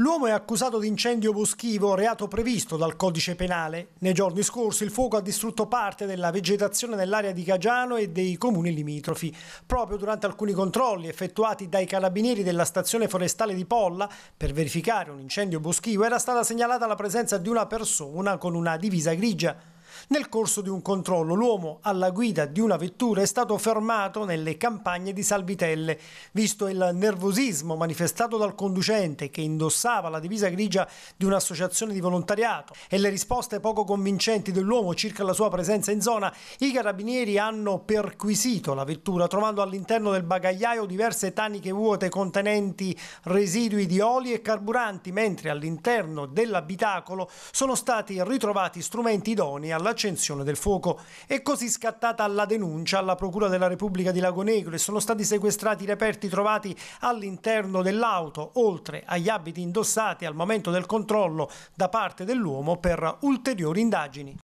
L'uomo è accusato di incendio boschivo, reato previsto dal codice penale. Nei giorni scorsi il fuoco ha distrutto parte della vegetazione nell'area di Cagiano e dei comuni limitrofi. Proprio durante alcuni controlli effettuati dai carabinieri della stazione forestale di Polla per verificare un incendio boschivo era stata segnalata la presenza di una persona con una divisa grigia. Nel corso di un controllo l'uomo alla guida di una vettura è stato fermato nelle campagne di Salvitelle, visto il nervosismo manifestato dal conducente che indossava la divisa grigia di un'associazione di volontariato e le risposte poco convincenti dell'uomo circa la sua presenza in zona, i carabinieri hanno perquisito la vettura trovando all'interno del bagagliaio diverse taniche vuote contenenti residui di oli e carburanti, mentre all'interno dell'abitacolo sono stati ritrovati strumenti idoni alla l'accensione del fuoco. È così scattata la denuncia alla Procura della Repubblica di Lago Negro e sono stati sequestrati i reperti trovati all'interno dell'auto, oltre agli abiti indossati al momento del controllo da parte dell'uomo per ulteriori indagini.